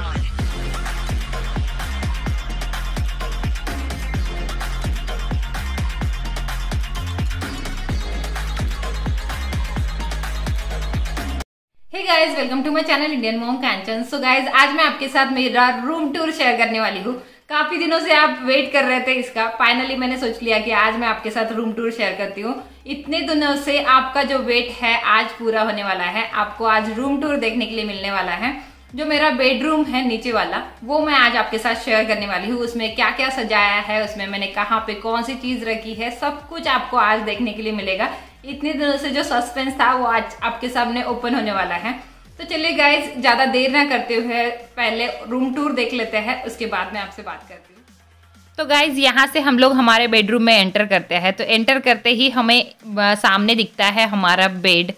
guys welcome to my channel Indian mom Kanchan so guys आज मैं आपके साथ मेरा रूम टूर शेयर करने वाली हूँ काफी दिनों से आप वेट कर रहे थे इसका फाइनली मैंने सोच लिया कि आज मैं आपके साथ रूम टूर शेयर करती हूँ इतने दिनों से आपका जो वेट है आज पूरा होने वाला है आपको आज रूम टूर देखने के लिए मिलने वाला है जो मेरा बेडरूम है नीचे वाला वो मैं आज आपके साथ शेयर करने वाली हूँ उसमें क्या क्या सजाया है उसमें मैंने कहाँ पे कौन सी चीज रखी है सब कुछ आपको आज देखने के लिए मिलेगा इतने दिनों से जो सस्पेंस था वो आज आपके सामने ओपन होने वाला है तो चलिए गाइज ज्यादा देर ना करते हुए पहले रूम टूर देख लेते हैं उसके बाद में आपसे बात करती हूँ तो गाइज यहाँ से हम लोग हमारे बेडरूम में एंटर करते हैं तो एंटर करते ही हमें सामने दिखता है हमारा बेड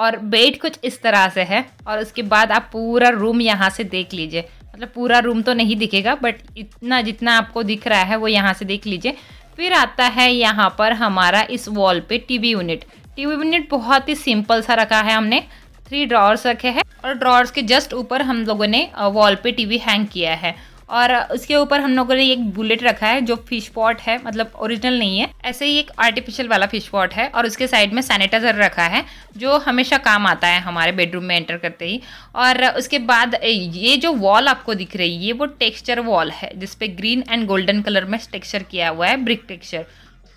और बेड कुछ इस तरह से है और उसके बाद आप पूरा रूम यहाँ से देख लीजिए मतलब पूरा रूम तो नहीं दिखेगा बट इतना जितना आपको दिख रहा है वो यहाँ से देख लीजिए फिर आता है यहाँ पर हमारा इस वॉल पे टीवी यूनिट टीवी यूनिट बहुत ही सिंपल सा रखा है हमने थ्री ड्रॉर्स रखे हैं और ड्रॉर्स के जस्ट ऊपर हम लोगों ने वॉल पे टीवी हैंग किया है और उसके ऊपर हम लोगों ने एक बुलेट रखा है जो फिश पॉट है मतलब ओरिजिनल नहीं है ऐसे ही एक आर्टिफिशियल वाला फिश पॉट है और उसके साइड में सैनिटाइजर रखा है जो हमेशा काम आता है हमारे बेडरूम में एंटर करते ही और उसके बाद ये जो वॉल आपको दिख रही है ये वो टेक्स्चर वॉल है जिसपे ग्रीन एंड गोल्डन कलर में टेक्स्चर किया हुआ है ब्रिक टेक्स्चर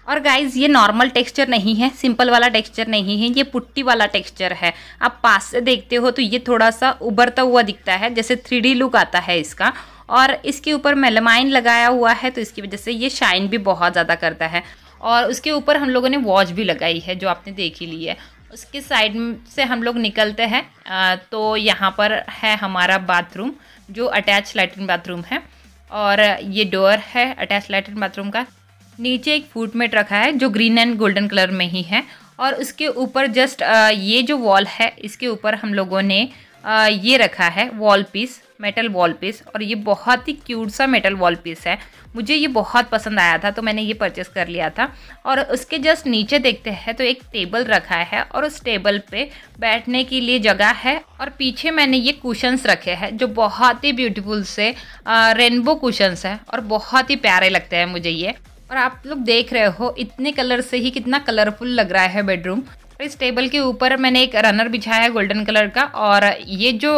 और गाइज ये नॉर्मल टेक्सचर नहीं है सिंपल वाला टेक्सचर नहीं है ये पुट्टी वाला टेक्सचर है आप पास से देखते हो तो ये थोड़ा सा उभरता हुआ दिखता है जैसे थ्री लुक आता है इसका और इसके ऊपर मेलामाइन लगाया हुआ है तो इसकी वजह से ये शाइन भी बहुत ज़्यादा करता है और उसके ऊपर हम लोगों ने वॉच भी लगाई है जो आपने देख ही ली है उसके साइड से हम लोग निकलते हैं तो यहाँ पर है हमारा बाथरूम जो अटैच लेटरिन बाथरूम है और ये डोर है अटैच लेटरिन बाथरूम का नीचे एक फूटमेट मेट रखा है जो ग्रीन एंड गोल्डन कलर में ही है और उसके ऊपर जस्ट ये जो वॉल है इसके ऊपर हम लोगों ने ये रखा है wall piece metal wall piece और ये बहुत ही क्यूट सा मेटल वॉल पीस है मुझे ये बहुत पसंद आया था तो मैंने ये परचेस कर लिया था और उसके जस्ट नीचे देखते हैं तो एक टेबल रखा है और उस टेबल पे बैठने के लिए जगह है और पीछे मैंने ये कुशंस रखे हैं जो बहुत ही ब्यूटीफुल से रेनबो कुशंस हैं और बहुत ही प्यारे लगते हैं मुझे ये और आप लोग देख रहे हो इतने कलर से ही कितना कलरफुल लग रहा है बेडरूम इस टेबल के ऊपर मैंने एक रनर बिछाया है गोल्डन कलर का और ये जो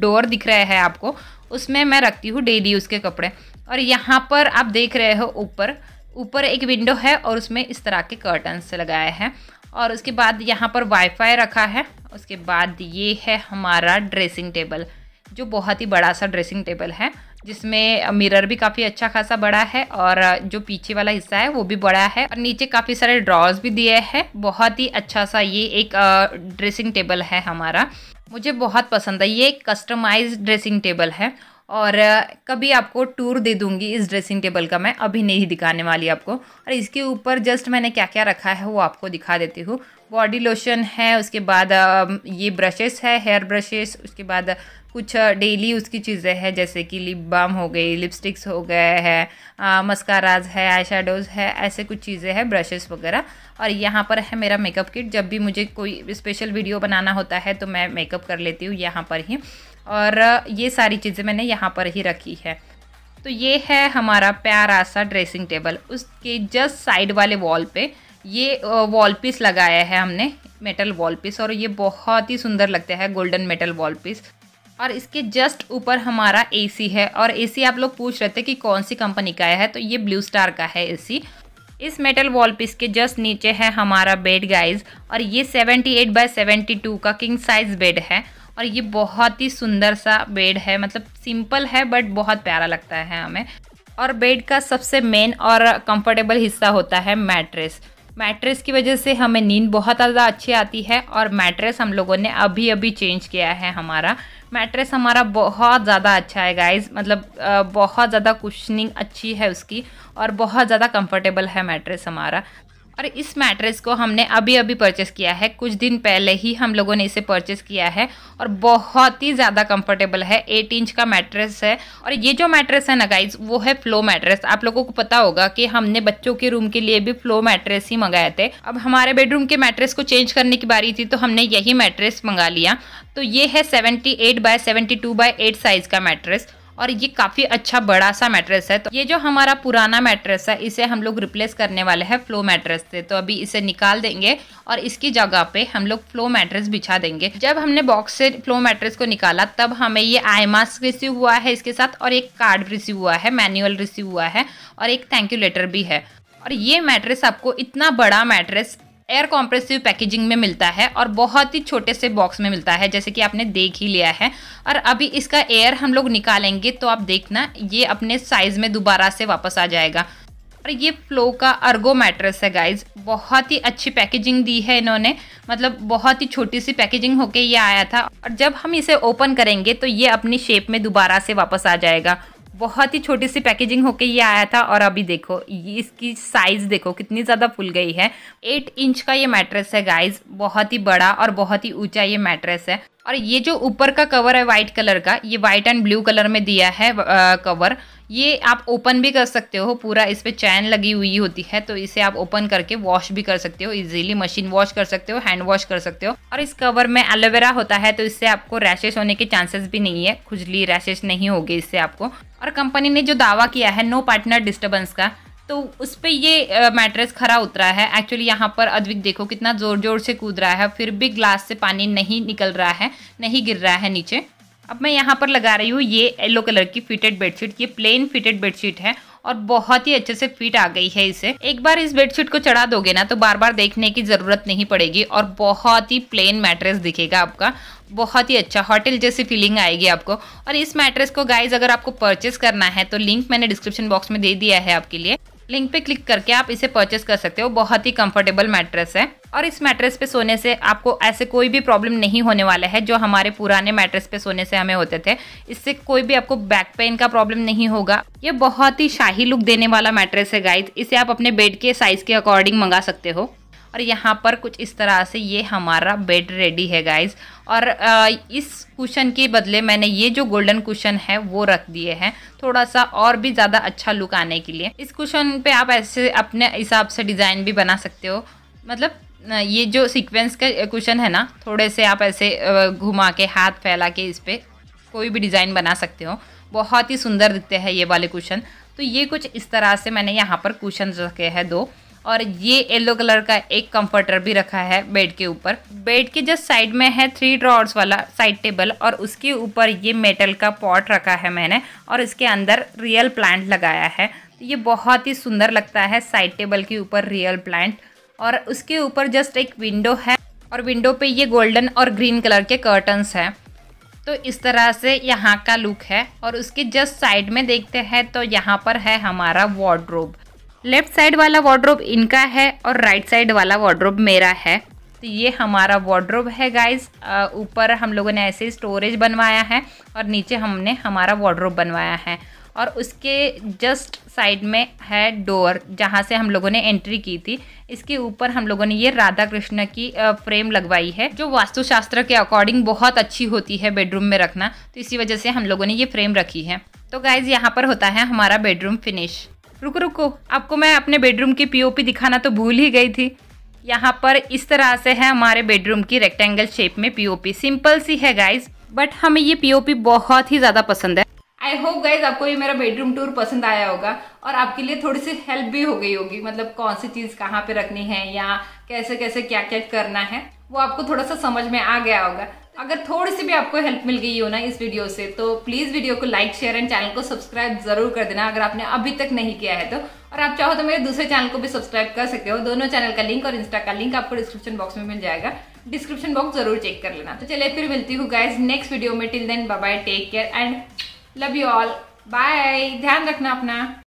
डोर दिख रहा है आपको उसमें मैं रखती हूँ डेली यूज़ के कपड़े और यहाँ पर आप देख रहे हो ऊपर ऊपर एक विंडो है और उसमें इस तरह के कर्टन्स लगाए हैं और उसके बाद यहाँ पर वाईफाई रखा है उसके बाद ये है हमारा ड्रेसिंग टेबल जो बहुत ही बड़ा सा ड्रेसिंग टेबल है जिसमें मिरर भी काफ़ी अच्छा खासा बड़ा है और जो पीछे वाला हिस्सा है वो भी बड़ा है और नीचे काफ़ी सारे ड्रॉर्स भी दिए हैं बहुत ही अच्छा सा ये एक ड्रेसिंग टेबल है हमारा मुझे बहुत पसंद है ये एक कस्टमाइज ड्रेसिंग टेबल है और कभी आपको टूर दे दूंगी इस ड्रेसिंग टेबल का मैं अभी नहीं दिखाने वाली आपको और इसके ऊपर जस्ट मैंने क्या क्या रखा है वो आपको दिखा देती हूँ बॉडी लोशन है उसके बाद ये ब्रशेस है हेयर ब्रशेस उसके बाद कुछ डेली उसकी चीज़ें हैं जैसे कि लिप बाम हो गई लिपस्टिक्स हो गए हैं मस्काराज है आई शेडोज़ है ऐसे कुछ चीज़ें हैं ब्रशेस वगैरह और यहाँ पर है मेरा मेकअप किट जब भी मुझे कोई स्पेशल वीडियो बनाना होता है तो मैं मेकअप कर लेती हूँ यहाँ पर ही और ये सारी चीज़ें मैंने यहाँ पर ही रखी है तो ये है हमारा प्यारा सा ड्रेसिंग टेबल उसके जस्ट साइड वाले वॉल पे ये वॉल पीस लगाया है हमने मेटल वॉल पीस और ये बहुत ही सुंदर लगता है गोल्डन मेटल वॉल पीस और इसके जस्ट ऊपर हमारा एसी है और एसी आप लोग पूछ रहे थे कि कौन सी कंपनी का है तो ये ब्लू स्टार का है एसी इस मेटल वॉल पीस के जस्ट नीचे है हमारा बेड गाइज और ये 78 एट बाय सेवेंटी का किंग साइज बेड है और ये बहुत ही सुंदर सा बेड है मतलब सिंपल है बट बहुत प्यारा लगता है हमें और बेड का सबसे मेन और कंफर्टेबल हिस्सा होता है मैट्रेस मैट्रेस की वजह से हमें नींद बहुत ज़्यादा अच्छी आती है और मैट्रेस हम लोगों ने अभी अभी चेंज किया है हमारा मैट्रेस हमारा बहुत ज़्यादा अच्छा है गाइज मतलब बहुत ज़्यादा कुशनिंग अच्छी है उसकी और बहुत ज़्यादा कंफर्टेबल है मैट्रेस हमारा और इस मैट्रेस को हमने अभी अभी परचेस किया है कुछ दिन पहले ही हम लोगों ने इसे परचेस किया है और बहुत ही ज़्यादा कंफर्टेबल है एट इंच का मैट्रेस है और ये जो मैट्रेस है ना गाइज वो है फ्लो मैट्रेस आप लोगों को पता होगा कि हमने बच्चों के रूम के लिए भी फ्लो मैट्रेस ही मंगाए थे अब हमारे बेडरूम के मैट्रेस को चेंज करने की बारी थी तो हमने यही मैट्रेस मंगा लिया तो ये है seventy eight by seventy two by eight size का मैट्रेस और ये काफ़ी अच्छा बड़ा सा मैट्रेस है तो ये जो हमारा पुराना मैट्रेस है इसे हम लोग रिप्लेस करने वाले हैं फ्लो मैट्रेस से तो अभी इसे निकाल देंगे और इसकी जगह पे हम लोग फ्लो मैट्रेस बिछा देंगे जब हमने बॉक्स से फ्लो मैट्रेस को निकाला तब हमें ये आई मास्क रिसीव हुआ है इसके साथ और एक कार्ड रिसीव हुआ है मैनुअल रिसीव हुआ है और एक थैंक यू लेटर भी है और ये मैट्रेस आपको इतना बड़ा मैट्रेस एयर कॉम्प्रेसिव पैकेजिंग में मिलता है और बहुत ही छोटे से बॉक्स में मिलता है जैसे कि आपने देख ही लिया है और अभी इसका एयर हम लोग निकालेंगे तो आप देखना ये अपने साइज़ में दोबारा से वापस आ जाएगा और ये फ्लो का अर्गो मैट्रेस है गाइज बहुत ही अच्छी पैकेजिंग दी है इन्होंने मतलब बहुत ही छोटी सी पैकेजिंग होके ये आया था और जब हम इसे ओपन करेंगे तो ये अपनी शेप में दोबारा से वापस आ जाएगा बहुत ही छोटी सी पैकेजिंग होके ये आया था और अभी देखो इसकी साइज़ देखो कितनी ज़्यादा फुल गई है एट इंच का ये मैट्रेस है गाइज बहुत ही बड़ा और बहुत ही ऊंचा ये मैट्रेस है और ये जो ऊपर का कवर है वाइट कलर का ये वाइट एंड ब्लू कलर में दिया है आ, uh, कवर ये आप ओपन भी कर सकते हो पूरा इस पर चैन लगी हुई होती है तो इसे आप ओपन करके वॉश भी कर सकते हो इजीली मशीन वॉश कर सकते हो हैंड वॉश कर सकते हो और इस कवर में एलोवेरा होता है तो इससे आपको रैशेस होने के चांसेस भी नहीं है खुजली रैशेस नहीं होगी इससे आपको और कंपनी ने जो दावा किया है नो पार्टनर डिस्टर्बेंस का तो उस पर ये मैट्रेस खरा उतरा है एक्चुअली यहाँ पर अद्विक देखो कितना ज़ोर ज़ोर से कूद रहा है फिर भी ग्लास से पानी नहीं निकल रहा है नहीं गिर रहा है नीचे अब मैं यहाँ पर लगा रही हूँ ये येलो कलर की फिटेड बेडशीट ये प्लेन फिटेड बेडशीट है और बहुत ही अच्छे से फिट आ गई है इसे एक बार इस बेडशीट को चढ़ा दोगे ना तो बार बार देखने की ज़रूरत नहीं पड़ेगी और बहुत ही प्लेन मैट्रेस दिखेगा आपका बहुत ही अच्छा होटल जैसी फीलिंग आएगी आपको और इस मैट्रेस को गाइज अगर आपको परचेस करना है तो लिंक मैंने डिस्क्रिप्शन बॉक्स में दे दिया है आपके लिए लिंक पे क्लिक करके आप इसे परचेस कर सकते हो बहुत ही कंफर्टेबल मैट्रेस है और इस मैट्रेस पे सोने से आपको ऐसे कोई भी प्रॉब्लम नहीं होने वाला है जो हमारे पुराने मैट्रेस पे सोने से हमें होते थे इससे कोई भी आपको बैक पेन का प्रॉब्लम नहीं होगा ये बहुत ही शाही लुक देने वाला मैट्रेस है गाइज इसे आप अपने बेड के साइज़ के अकॉर्डिंग मंगा सकते हो और यहाँ पर कुछ इस तरह से ये हमारा बेड रेडी है गाइज और इस कुशन के बदले मैंने ये जो गोल्डन कुशन है वो रख दिए हैं थोड़ा सा और भी ज़्यादा अच्छा लुक आने के लिए इस कुशन पे आप ऐसे अपने हिसाब से डिज़ाइन भी बना सकते हो मतलब ये जो सीक्वेंस का कुशन है ना थोड़े से आप ऐसे घुमा के हाथ फैला के इस पर कोई भी डिज़ाइन बना सकते हो बहुत ही सुंदर दिखते हैं ये वाले कुशन तो ये कुछ इस तरह से मैंने यहाँ पर कुशन रखे हैं दो और ये येलो कलर का एक कंफर्टर भी रखा है बेड के ऊपर बेड के जस्ट साइड में है थ्री ड्रॉर्स वाला साइड टेबल और उसके ऊपर ये मेटल का पॉट रखा है मैंने और इसके अंदर रियल प्लांट लगाया है तो ये बहुत ही सुंदर लगता है साइड टेबल के ऊपर रियल प्लांट और उसके ऊपर जस्ट एक विंडो है और विंडो पे ये गोल्डन और ग्रीन कलर के कर्टन्स हैं तो इस तरह से यहाँ का लुक है और उसके जस्ट साइड में देखते हैं तो यहाँ पर है हमारा वार्ड्रोब लेफ्ट साइड वाला वार्ड्रोब इनका है और राइट साइड वाला वार्ड्रोब मेरा है तो ये हमारा वार्ड्रोब है गाइज ऊपर हम लोगों ने ऐसे स्टोरेज बनवाया है और नीचे हमने हमारा वार्ड्रोब बनवाया है और उसके जस्ट साइड में है डोर जहाँ से हम लोगों ने एंट्री की थी इसके ऊपर हम लोगों ने ये राधा कृष्ण की फ्रेम लगवाई है जो वास्तुशास्त्र के अकॉर्डिंग बहुत अच्छी होती है बेडरूम में रखना तो इसी वजह से हम लोगों ने ये फ्रेम रखी है तो गाइज़ यहाँ पर होता है हमारा बेडरूम फिनिश रुको रुको आपको मैं अपने बेडरूम की पीओपी दिखाना तो भूल ही गई थी यहाँ पर इस तरह से है हमारे बेडरूम की रेक्टेंगल शेप में पीओपी सिंपल सी है गाइज बट हमें ये पीओपी बहुत ही ज़्यादा पसंद है आई होप गाइज आपको ये मेरा बेडरूम टूर पसंद आया होगा और आपके लिए थोड़ी सी हेल्प भी हो गई होगी मतलब कौन सी चीज़ कहाँ पे रखनी है या कैसे कैसे क्या क्या करना है वो आपको थोड़ा सा समझ में आ गया होगा अगर थोड़ी सी भी आपको हेल्प मिल गई हो ना इस वीडियो से तो प्लीज वीडियो को लाइक शेयर एंड चैनल को सब्सक्राइब जरूर कर देना अगर आपने अभी तक नहीं किया है तो और आप चाहो तो मेरे दूसरे चैनल को भी सब्सक्राइब कर सकते हो दोनों चैनल का लिंक और इंस्टा का लिंक आपको डिस्क्रिप्शन बॉक्स में मिल जाएगा डिस्क्रिप्शन बॉक्स जरूर चेक कर लेना तो चलिए फिर मिलती हूँ गाइज नेक्स्ट वीडियो में till then bye take care and love you all bye ध्यान रखना अपना